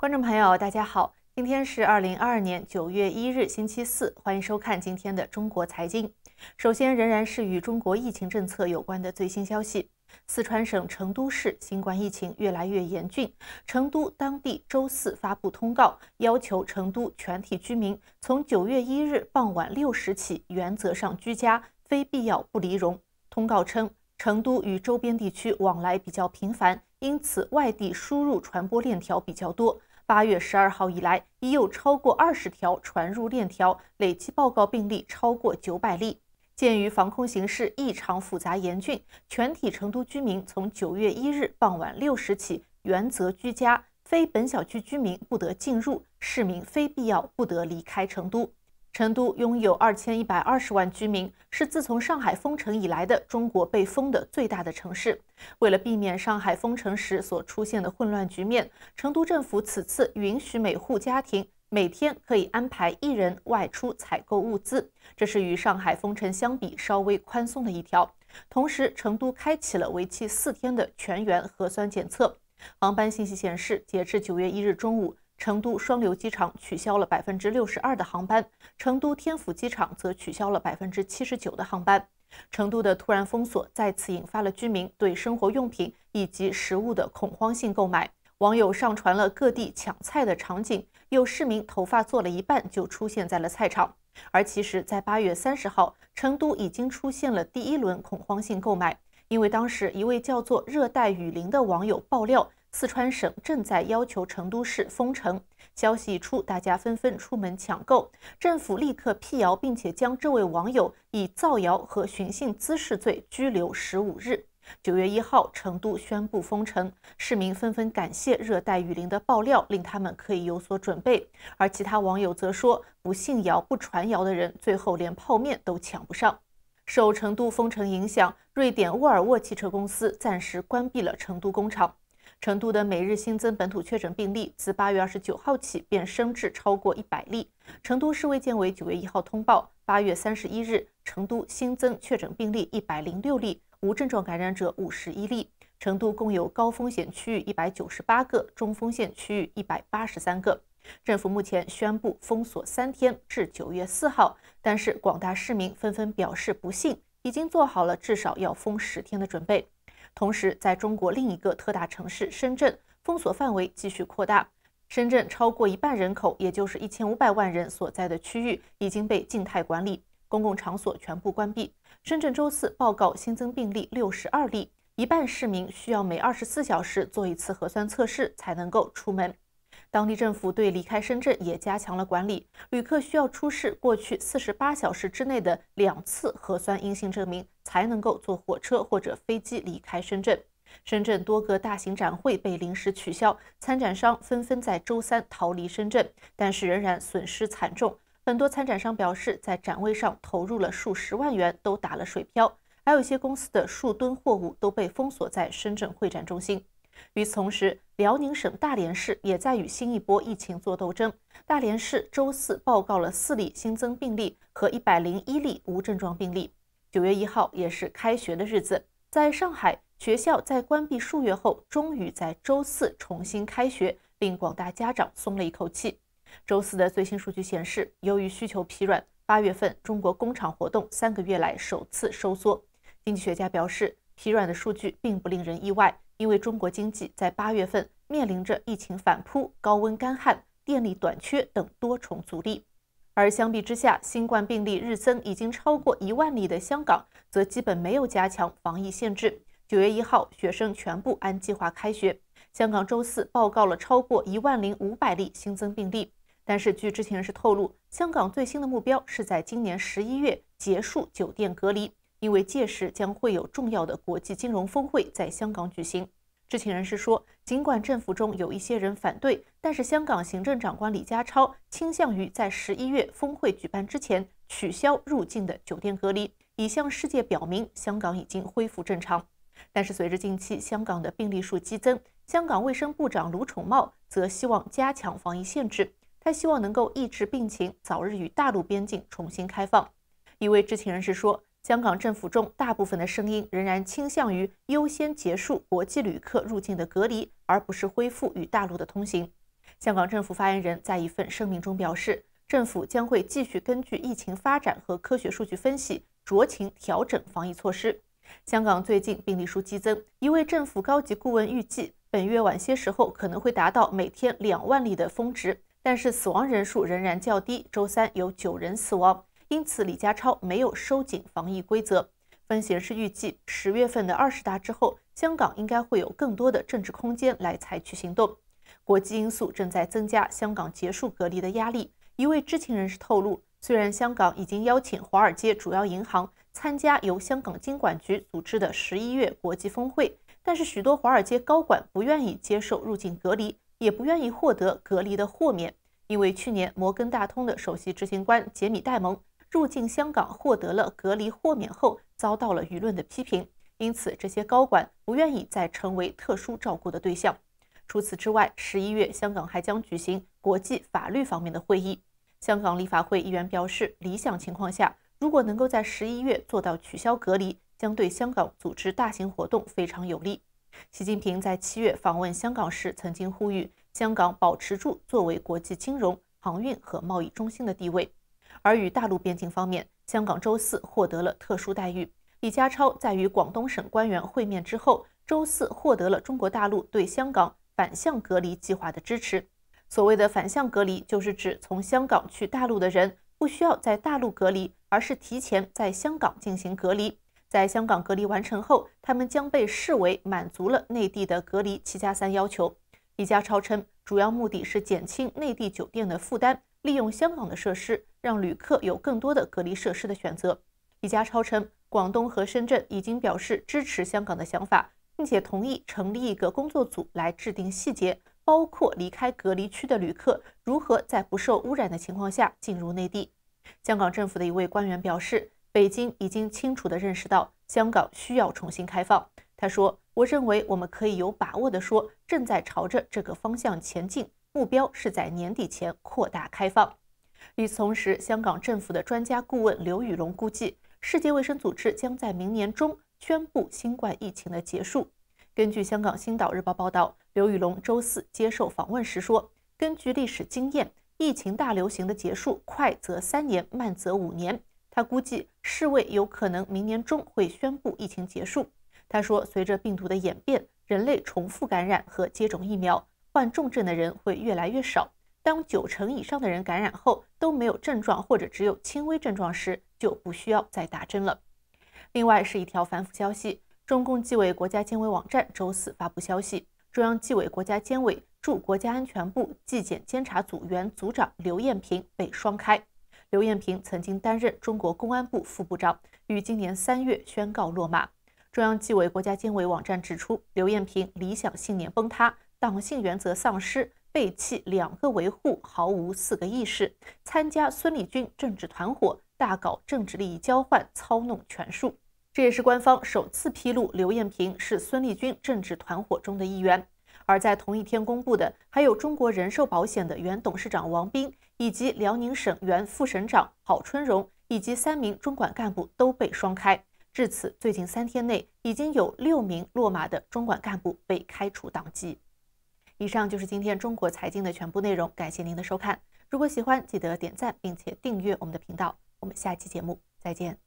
观众朋友，大家好，今天是二零二二年九月一日，星期四，欢迎收看今天的中国财经。首先，仍然是与中国疫情政策有关的最新消息。四川省成都市新冠疫情越来越严峻，成都当地周四发布通告，要求成都全体居民从九月一日傍晚六时起，原则上居家，非必要不离蓉。通告称，成都与周边地区往来比较频繁，因此外地输入传播链条比较多。八月十二号以来，已有超过二十条传入链条，累计报告病例超过九百例。鉴于防控形势异常复杂严峻，全体成都居民从九月一日傍晚六时起原则居家，非本小区居民不得进入，市民非必要不得离开成都。成都拥有二千一百二十万居民，是自从上海封城以来的中国被封的最大的城市。为了避免上海封城时所出现的混乱局面，成都政府此次允许每户家庭每天可以安排一人外出采购物资，这是与上海封城相比稍微宽松的一条。同时，成都开启了为期四天的全员核酸检测。航班信息显示，截至九月一日中午。成都双流机场取消了百分之六十二的航班，成都天府机场则取消了百分之七十九的航班。成都的突然封锁再次引发了居民对生活用品以及食物的恐慌性购买。网友上传了各地抢菜的场景，有市民头发做了一半就出现在了菜场。而其实，在八月三十号，成都已经出现了第一轮恐慌性购买，因为当时一位叫做“热带雨林”的网友爆料。四川省正在要求成都市封城，消息一出，大家纷纷出门抢购。政府立刻辟谣，并且将这位网友以造谣和寻衅滋事罪拘留十五日。九月一号，成都宣布封城，市民纷纷感谢热带雨林的爆料，令他们可以有所准备。而其他网友则说，不信谣不传谣的人，最后连泡面都抢不上。受成都封城影响，瑞典沃尔沃汽车公司暂时关闭了成都工厂。成都的每日新增本土确诊病例自八月二十九号起便升至超过一百例。成都市卫健委九月一号通报，八月三十一日成都新增确诊病例一百零六例，无症状感染者五十一例。成都共有高风险区域一百九十八个，中风险区域一百八十三个。政府目前宣布封锁三天至九月四号，但是广大市民纷纷表示不信，已经做好了至少要封十天的准备。同时，在中国另一个特大城市深圳，封锁范围继续扩大。深圳超过一半人口，也就是一千五百万人所在的区域，已经被静态管理，公共场所全部关闭。深圳周四报告新增病例六十二例，一半市民需要每二十四小时做一次核酸测试才能够出门。当地政府对离开深圳也加强了管理，旅客需要出示过去四十八小时之内的两次核酸阴性证明，才能够坐火车或者飞机离开深圳。深圳多个大型展会被临时取消，参展商纷纷在周三逃离深圳，但是仍然损失惨重。很多参展商表示，在展位上投入了数十万元都打了水漂，还有一些公司的数吨货物都被封锁在深圳会展中心。与此同时，辽宁省大连市也在与新一波疫情作斗争。大连市周四报告了四例新增病例和一百零一例无症状病例。九月一号也是开学的日子，在上海，学校在关闭数月后，终于在周四重新开学，令广大家长松了一口气。周四的最新数据显示，由于需求疲软，八月份中国工厂活动三个月来首次收缩。经济学家表示，疲软的数据并不令人意外。因为中国经济在八月份面临着疫情反扑、高温干旱、电力短缺等多重阻力，而相比之下，新冠病例日增已经超过一万例的香港，则基本没有加强防疫限制。九月一号，学生全部按计划开学。香港周四报告了超过一万零五百例新增病例，但是据知情人士透露，香港最新的目标是在今年十一月结束酒店隔离。因为届时将会有重要的国际金融峰会在香港举行，知情人士说，尽管政府中有一些人反对，但是香港行政长官李家超倾向于在十一月峰会举办之前取消入境的酒店隔离，以向世界表明香港已经恢复正常。但是随着近期香港的病例数激增，香港卫生部长卢宠茂则希望加强防疫限制，他希望能够抑制病情，早日与大陆边境重新开放。一位知情人士说。香港政府中大部分的声音仍然倾向于优先结束国际旅客入境的隔离，而不是恢复与大陆的通行。香港政府发言人，在一份声明中表示，政府将会继续根据疫情发展和科学数据分析，酌情调整防疫措施。香港最近病例数激增，一位政府高级顾问预计，本月晚些时候可能会达到每天两万例的峰值，但是死亡人数仍然较低，周三有九人死亡。因此，李家超没有收紧防疫规则。分析人士预计，十月份的二十大之后，香港应该会有更多的政治空间来采取行动。国际因素正在增加香港结束隔离的压力。一位知情人士透露，虽然香港已经邀请华尔街主要银行参加由香港金管局组织的十一月国际峰会，但是许多华尔街高管不愿意接受入境隔离，也不愿意获得隔离的豁免，因为去年摩根大通的首席执行官杰米戴蒙。入境香港获得了隔离豁免后，遭到了舆论的批评，因此这些高管不愿意再成为特殊照顾的对象。除此之外，十一月香港还将举行国际法律方面的会议。香港立法会议员表示，理想情况下，如果能够在十一月做到取消隔离，将对香港组织大型活动非常有利。习近平在七月访问香港时曾经呼吁，香港保持住作为国际金融、航运和贸易中心的地位。而与大陆边境方面，香港周四获得了特殊待遇。李家超在与广东省官员会面之后，周四获得了中国大陆对香港反向隔离计划的支持。所谓的反向隔离，就是指从香港去大陆的人不需要在大陆隔离，而是提前在香港进行隔离。在香港隔离完成后，他们将被视为满足了内地的隔离七加三要求。李家超称，主要目的是减轻内地酒店的负担。利用香港的设施，让旅客有更多的隔离设施的选择。李家超称，广东和深圳已经表示支持香港的想法，并且同意成立一个工作组来制定细节，包括离开隔离区的旅客如何在不受污染的情况下进入内地。香港政府的一位官员表示，北京已经清楚地认识到香港需要重新开放。他说：“我认为我们可以有把握地说，正在朝着这个方向前进。”目标是在年底前扩大开放。与此同时，香港政府的专家顾问刘宇龙估计，世界卫生组织将在明年中宣布新冠疫情的结束。根据香港《星岛日报》报道，刘宇龙周四接受访问时说：“根据历史经验，疫情大流行的结束快则三年，慢则五年。”他估计世卫有可能明年中会宣布疫情结束。他说：“随着病毒的演变，人类重复感染和接种疫苗。”患重症的人会越来越少。当九成以上的人感染后都没有症状或者只有轻微症状时，就不需要再打针了。另外是一条反腐消息：中共纪委国家监委网站周四发布消息，中央纪委国家监委驻国家安全部纪检监察组原组长刘艳平被双开。刘艳平曾经担任中国公安部副部长，于今年三月宣告落马。中央纪委国家监委网站指出，刘艳平理想信念崩塌。党性原则丧失，背弃两个维护，毫无四个意识，参加孙立军政治团伙，大搞政治利益交换，操弄权术。这也是官方首次披露刘艳平是孙立军政治团伙中的一员。而在同一天公布的还有中国人寿保险的原董事长王斌，以及辽宁省原副省长郝春荣，以及三名中管干部都被双开。至此，最近三天内已经有六名落马的中管干部被开除党籍。以上就是今天中国财经的全部内容，感谢您的收看。如果喜欢，记得点赞并且订阅我们的频道。我们下期节目再见。